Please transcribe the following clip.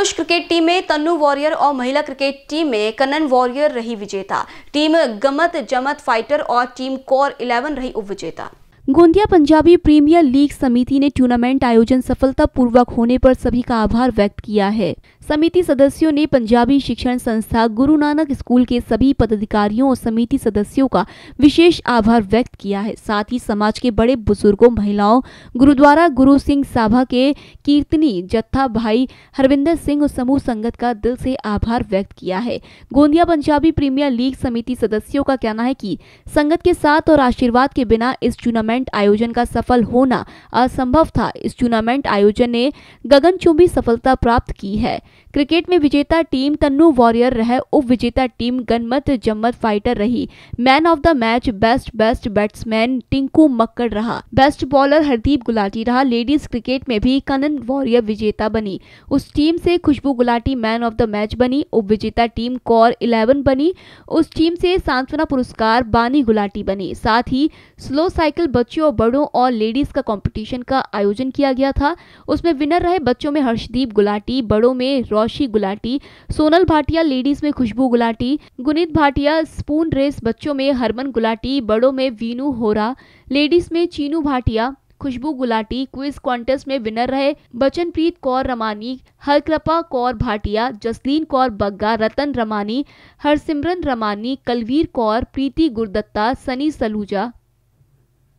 पुरुष cricket team में Tannu warrior और महिला क्रिकेट टीम में कनन वॉरियर रही विजेता टीम गमत जमत फाइटर और टीम कोर 11 रही उपविजेता गोंदिया पंजाबी प्रीमियर लीग समिति ने टूर्नामेंट आयोजन सफलतापूर्वक होने पर सभी का आभार व्यक्त किया है समिति सदस्यों ने पंजाबी शिक्षण संस्था गुरु नानक स्कूल के सभी पदाधिकारियों और समिति सदस्यों का विशेष आभार व्यक्त किया है साथ ही समाज के बड़े बुजुर्गों महिलाओं गुरुद्वारा गुरु सिंह साभा के कीर्तनी जत्था भाई हरविंदर सिंह और समूह संगत का दिल से आभार व्यक्त किया है गोंदिया पंजाबी प्रीमियर लीग समिति सदस्यों का कहना है की संगत के साथ और आशीर्वाद के बिना इस टूर्नामेंट टूर्नामेंट आयोजन का सफल होना असंभव था इस टूर्नामेंट आयोजन ने गगनचुंबी सफलता प्राप्त की है क्रिकेट में विजेता टीम तन्नु वॉरियर रहे उप विजेता टीम गनमत जम्मत फाइटर रही man of the match best best batsman Tinku Makkar रहा बेस्ट बॉलर हरदीप गुलाटी रहा लेडीज क्रिकेट में भी कनन वॉरियर विजेता बनी उस टीम से Khushboo Gulati man of the match बनी उप विजेता टीम कौर इलेवन बनी उस टीम से सांत्वना पुरस्कार बानी गुलाटी बनी साथ ही स्लो साइकिल बच्चों और बड़ों और लेडीज़ का कंपटीशन का आयोजन किया गया था उसमें विनर रहे बच्चों में हर्षदीप गुलाटी बड़ों में रोशी गुलाटी सोनल भाटिया लेडीज़ में खुशबू गुलाटी गुनीत भाटिया स्पून रेस बच्चों में हरमन गुलाटी बड़ों में वीनू होरा लेडीज़ में चीनू भाटिया खुशबू गुलाटी क्विज कॉन्टेस्ट में विनर रहे बचनप्रीत कौर रमानी हरकृपा कौर भाटिया जसलीन कौर बग्गा रतन रमानी हरसिमरन रमानी कलवीर कौर प्रीति गुरदत्ता सनी सलूजा